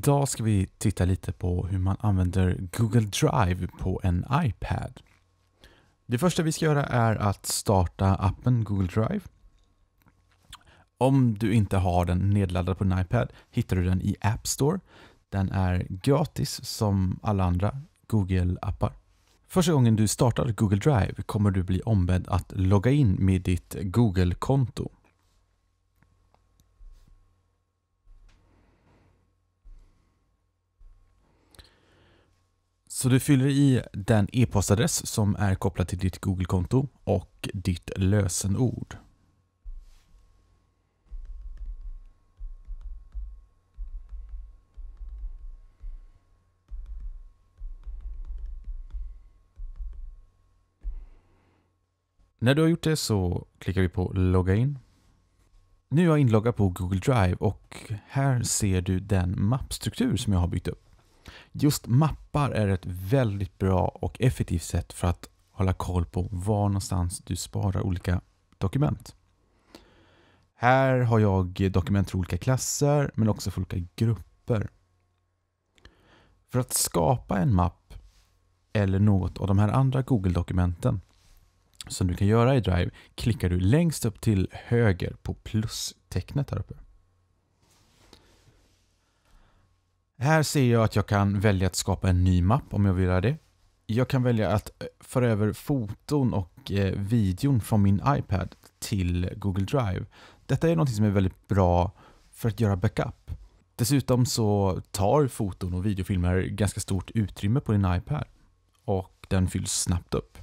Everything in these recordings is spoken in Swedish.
Idag ska vi titta lite på hur man använder Google Drive på en iPad. Det första vi ska göra är att starta appen Google Drive. Om du inte har den nedladdad på din iPad hittar du den i App Store. Den är gratis som alla andra Google-appar. Första gången du startar Google Drive kommer du bli ombedd att logga in med ditt Google-konto. Så du fyller i den e-postadress som är kopplad till ditt Google-konto och ditt lösenord. När du har gjort det så klickar vi på logga in. Nu är jag inloggad på Google Drive och här ser du den mappstruktur som jag har byggt upp. Just mappar är ett väldigt bra och effektivt sätt för att hålla koll på var någonstans du sparar olika dokument. Här har jag dokument för olika klasser men också för olika grupper. För att skapa en mapp eller något av de här andra Google-dokumenten som du kan göra i Drive klickar du längst upp till höger på plustecknet här uppe. Här ser jag att jag kan välja att skapa en ny mapp om jag vill göra det. Jag kan välja att eh, föra över foton och eh, videon från min iPad till Google Drive. Detta är något som är väldigt bra för att göra backup. Dessutom så tar foton och videofilmer ganska stort utrymme på din iPad och den fylls snabbt upp.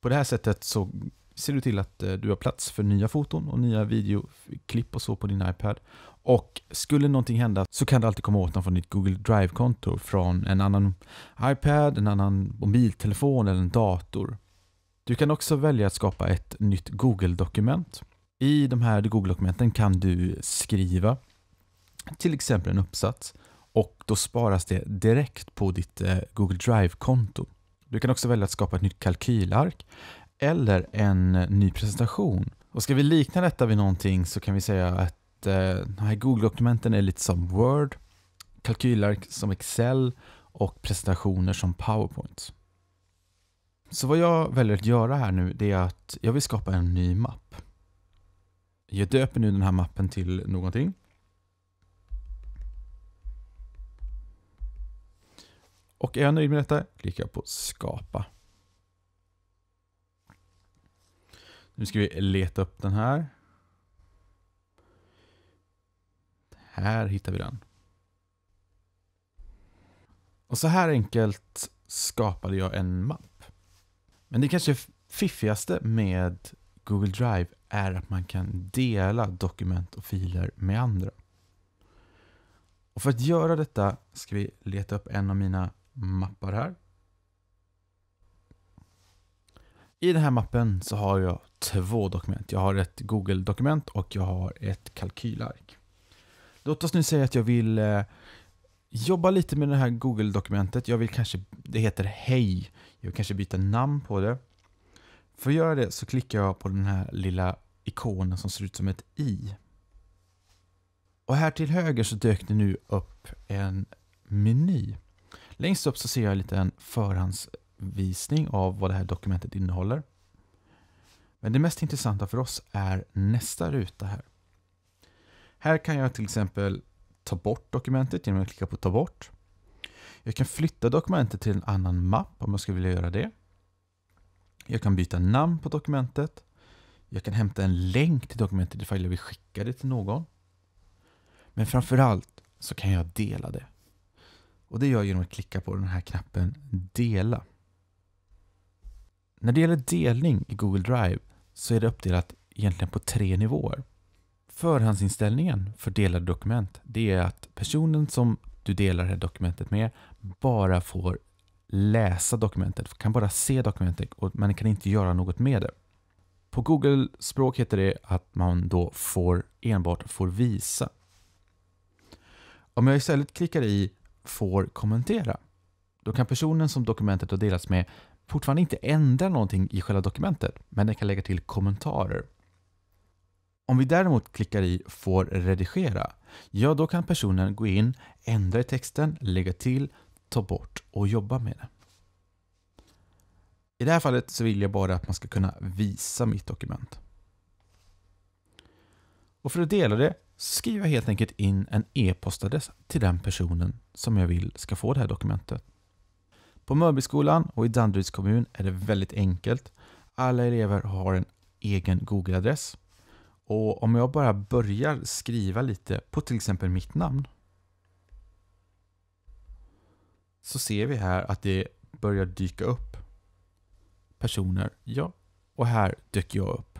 På det här sättet så ser du till att eh, du har plats för nya foton och nya videoklipp och så på din iPad. Och skulle någonting hända så kan du alltid komma åt dem från ditt Google Drive-konto från en annan iPad, en annan mobiltelefon eller en dator. Du kan också välja att skapa ett nytt Google-dokument. I de här Google-dokumenten kan du skriva till exempel en uppsats och då sparas det direkt på ditt eh, Google Drive-konto. Du kan också välja att skapa ett nytt kalkylark eller en eh, ny presentation. Och ska vi likna detta vid någonting så kan vi säga att eh, Google-dokumenten är lite som Word, kalkylark som Excel och presentationer som PowerPoint. Så vad jag väljer att göra här nu det är att jag vill skapa en ny mapp. Jag döper nu den här mappen till någonting. Och är jag nöjd med detta klickar jag på skapa. Nu ska vi leta upp den här. Här hittar vi den. Och så här enkelt skapade jag en mapp. Men det kanske fiffigaste med Google Drive är att man kan dela dokument och filer med andra. Och för att göra detta ska vi leta upp en av mina mappar här. I den här mappen så har jag två dokument. Jag har ett Google-dokument och jag har ett kalkylark. Låt oss nu säga att jag vill eh, jobba lite med det här Google-dokumentet. Jag vill kanske, det heter Hej. Jag vill kanske byta namn på det. För att göra det så klickar jag på den här lilla ikonen som ser ut som ett i. Och här till höger så dök det nu upp en meny. Längst upp så ser jag en liten förhandsvisning av vad det här dokumentet innehåller. Men det mest intressanta för oss är nästa ruta här. Här kan jag till exempel ta bort dokumentet genom att klicka på ta bort. Jag kan flytta dokumentet till en annan mapp om jag skulle vilja göra det. Jag kan byta namn på dokumentet. Jag kan hämta en länk till dokumentet ifall jag vill skicka det till någon. Men framförallt så kan jag dela det. Och det gör jag genom att klicka på den här knappen Dela. När det gäller delning i Google Drive så är det uppdelat egentligen på tre nivåer. Förhandsinställningen för delade dokument det är att personen som du delar det här dokumentet med bara får läsa dokumentet, kan bara se dokumentet och man kan inte göra något med det. På Google-språk heter det att man då får enbart får visa. Om jag istället klickar i får kommentera, då kan personen som dokumentet har delats med fortfarande inte ändrar någonting i själva dokumentet, men den kan lägga till kommentarer. Om vi däremot klickar i Får redigera, ja då kan personen gå in, ändra i texten, lägga till, ta bort och jobba med det. I det här fallet så vill jag bara att man ska kunna visa mitt dokument. Och för att dela det skriver jag helt enkelt in en e-postadress till den personen som jag vill ska få det här dokumentet. På Mörbyskolan och i Danderyds kommun är det väldigt enkelt. Alla elever har en egen Google-adress. Och om jag bara börjar skriva lite på till exempel mitt namn så ser vi här att det börjar dyka upp personer. Ja, och här dök jag upp.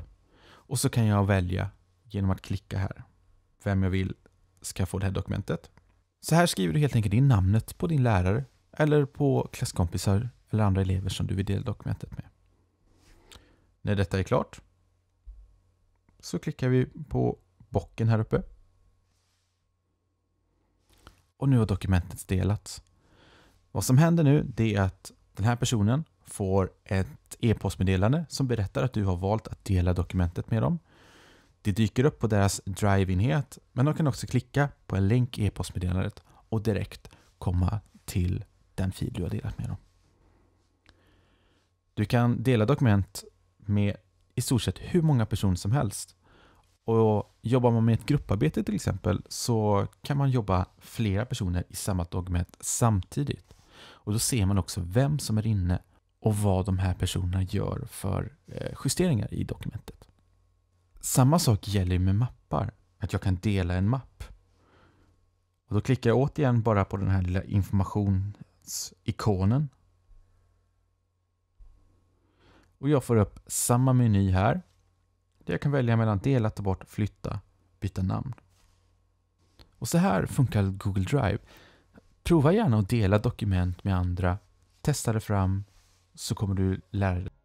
Och så kan jag välja genom att klicka här vem jag vill ska få det här dokumentet. Så här skriver du helt enkelt in namnet på din lärare eller på klasskompisar eller andra elever som du vill dela dokumentet med. När detta är klart så klickar vi på bocken här uppe. Och nu har dokumentet delats. Vad som händer nu det är att den här personen får ett e-postmeddelande som berättar att du har valt att dela dokumentet med dem. Det dyker upp på deras drive-enhet men de kan också klicka på en länk i e-postmeddelandet och direkt komma till den fil du har delat med dem. Du kan dela dokument med i stort sett hur många personer som helst. Och Jobbar man med ett grupparbete till exempel så kan man jobba flera personer i samma dokument samtidigt. Och Då ser man också vem som är inne och vad de här personerna gör för eh, justeringar i dokumentet. Samma sak gäller med mappar, att jag kan dela en mapp. Och Då klickar jag återigen bara på den här lilla information ikonen. Och jag får upp samma meny här. Där jag kan välja mellan dela, ta bort, flytta, byta namn. Och så här funkar Google Drive. Prova gärna att dela dokument med andra. Testa det fram så kommer du lära dig.